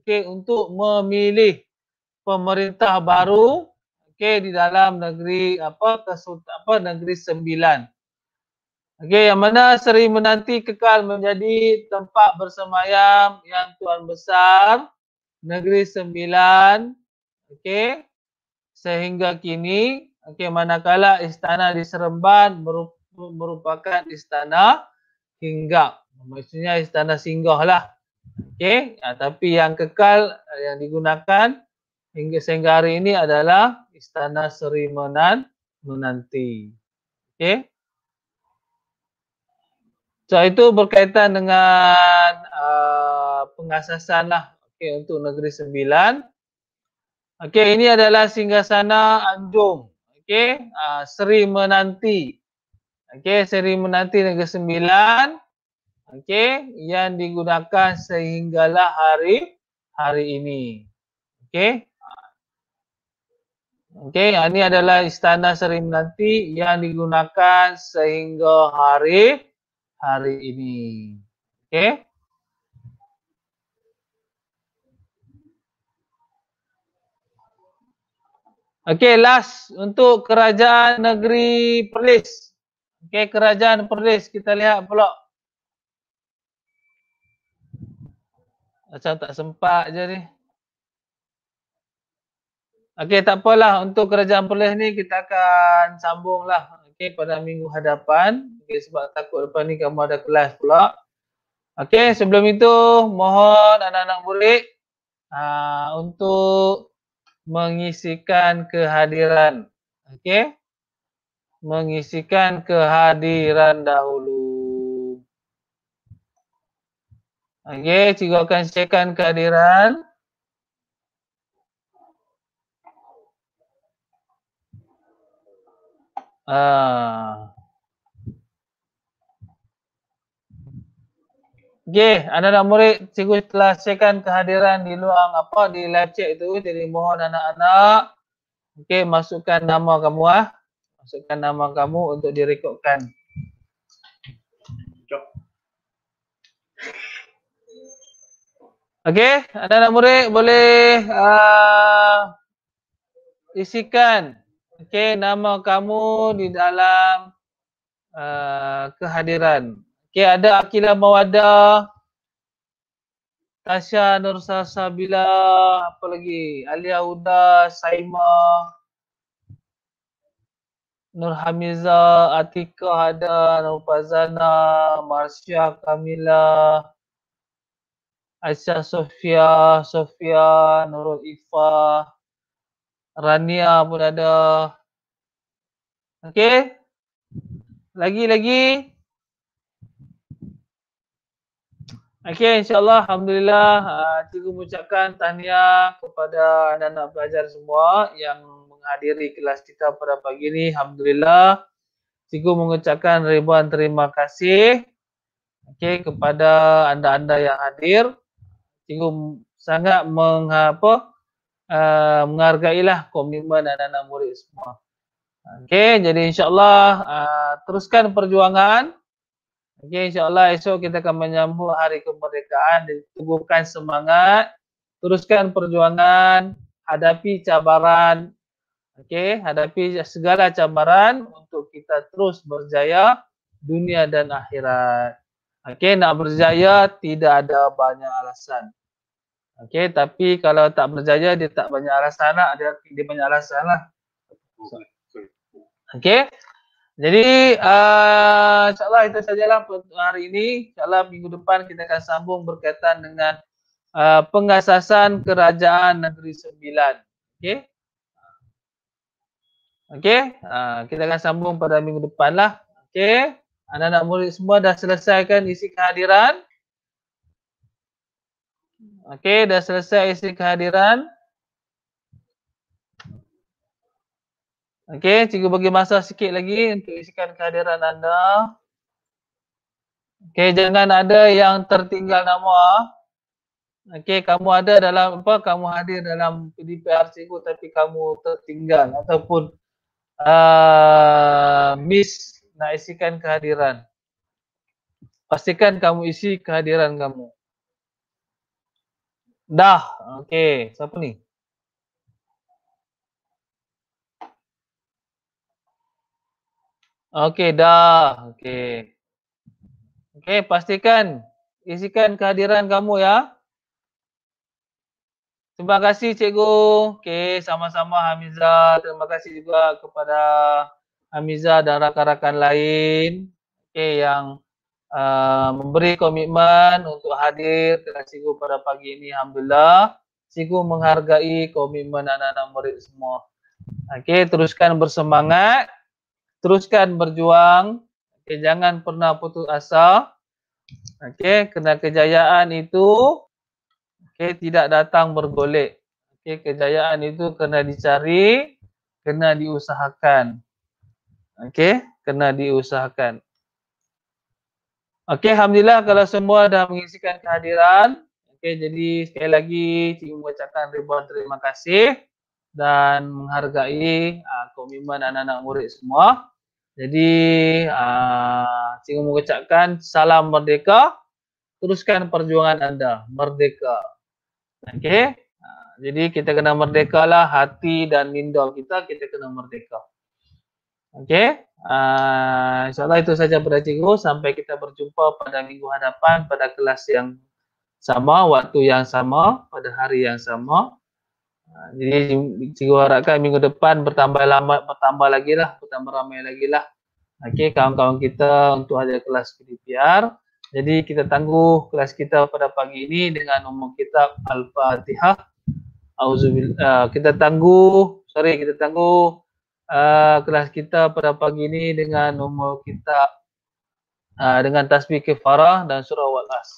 okey untuk memilih pemerintah baru okey di dalam negeri apa kesultan apa negeri sembilan. Okey, yang mana Seri Menanti kekal menjadi tempat bersemayam yang tuan besar negeri sembilan. Okey, sehingga kini okey manakala istana di Seremban merupakan istana hinggap maksudnya istana singgah lah. Okey. Ha, tapi yang kekal ha, yang digunakan hingga sehingga hari ini adalah istana Seri Menan menanti. Okey. So itu berkaitan dengan uh, pengasasan lah okay, untuk Negeri Sembilan. Okey. ini adalah singgasana Anjum. Okey. uh, Seri Menanti. Okey. Seri Menanti Negeri Sembilan okey yang digunakan sehinggalah hari hari ini okey okey ini adalah istana seri menanti yang digunakan sehingga hari hari ini okey Okey, last untuk kerajaan negeri Perlis. Okey, kerajaan Perlis kita lihat pula. Macam tak sempat je ni. Okey, tak apalah. Untuk kerajaan Perlis ni kita akan sambung lah. Okey, pada minggu hadapan. Okey, sebab takut depan ni kamu ada kelas pula. Okey, sebelum itu mohon anak-anak murid uh, untuk mengisikan kehadiran. Okey. Mengisikan kehadiran dahulu. Okey, cikgu akan sediakan kehadiran. Ah. Okey, anak-anak murid, cikgu telah sediakan kehadiran di luang apa di live chat tu. Jadi mohon anak-anak okey masukkan nama kamu ah. Masukkan nama kamu untuk direkodkan. Okey, anda nak murid boleh uh, isikan okey nama kamu di dalam uh, kehadiran. Okey, ada Akila Mawada, Tasha Nur Sabila, apa lagi? Alia Uda, Saima, Nur Hamiza, Atika ada, Nur Fazana, Marsha, Kamila, Aisyah Sofia, Sofia, Nurul Ifa, Rania pun ada. Okey. Lagi-lagi. Okey, insyaAllah. Alhamdulillah. Uh, ah, cikgu mengucapkan tahniah kepada anak-anak pelajar semua yang menghadiri kelas kita pada pagi ini. Alhamdulillah. Cikgu mengucapkan ribuan terima kasih okay, kepada anda-anda yang hadir cikgu sangat mengapa uh, menghargailah komitmen anak-anak murid semua. Okey, jadi insyaAllah uh, teruskan perjuangan. Okey, insyaAllah esok kita akan menyambut hari kemerdekaan. Teguhkan semangat. Teruskan perjuangan. Hadapi cabaran. Okey, hadapi segala cabaran untuk kita terus berjaya dunia dan akhirat. Okey, nak berjaya tidak ada banyak alasan. Okey, tapi kalau tak berjaya dia tak banyak alasan lah. Dia, dia banyak alasan lah. Okey. Jadi uh, insyaAllah itu sajalah untuk hari ini. InsyaAllah minggu depan kita akan sambung berkaitan dengan uh, pengasasan kerajaan negeri sembilan. Okey. Okey. Uh, kita akan sambung pada minggu depan lah. Okey. Anak-anak murid semua dah selesaikan isi kehadiran. Okey, dah selesai isi kehadiran. Okey, cikgu bagi masa sikit lagi untuk isikan kehadiran anda. Okey, jangan ada yang tertinggal nama. Okey, kamu ada dalam apa? Kamu hadir dalam PDPR cikgu tapi kamu tertinggal ataupun uh, miss nak isikan kehadiran. Pastikan kamu isi kehadiran kamu. Dah. Okey. Siapa ni? Okey, dah. Okey. Okey, pastikan isikan kehadiran kamu ya. Terima kasih cikgu. Okey, sama-sama Hamizah. Terima kasih juga kepada Hamizah dan rakan-rakan lain. Okey, yang uh, memberi komitmen untuk hadir dengan cikgu pada pagi ini alhamdulillah cikgu menghargai komitmen anak-anak murid semua okey teruskan bersemangat teruskan berjuang okey jangan pernah putus asa okey kena kejayaan itu okey tidak datang bergolek okey kejayaan itu kena dicari kena diusahakan okey kena diusahakan Okey, Alhamdulillah kalau semua dah mengisikan kehadiran. Okey, jadi sekali lagi cikgu mengucapkan ribuan terima kasih dan menghargai uh, komitmen anak-anak murid semua. Jadi, uh, cikgu mengucapkan salam merdeka. Teruskan perjuangan anda. Merdeka. Okey. Uh, jadi, kita kena merdekalah hati dan minda kita. Kita kena merdeka. Okey. Uh, InsyaAllah itu saja pada cikgu. Sampai kita berjumpa pada minggu hadapan pada kelas yang sama, waktu yang sama, pada hari yang sama. Ah, jadi cikgu harapkan minggu depan bertambah lama, bertambah lagi lah, bertambah ramai lagi lah. Okey, kawan-kawan kita untuk ada kelas PDPR. Jadi kita tangguh kelas kita pada pagi ini dengan umum kitab Al-Fatihah. Uh, kita tangguh, sorry kita tangguh uh, kelas kita pada pagi ini dengan nombor kita uh, dengan tasbih kifarah dan surah walas.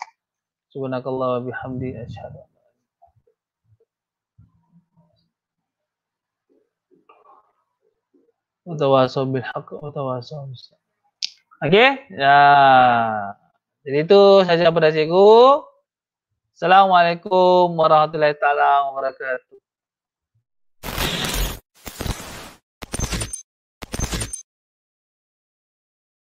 Subhanakallah wa bihamdi asyhadu Tawasau bil haq tawasau Okey, ya. Jadi itu sahaja pada cikgu. Assalamualaikum warahmatullahi wabarakatuh.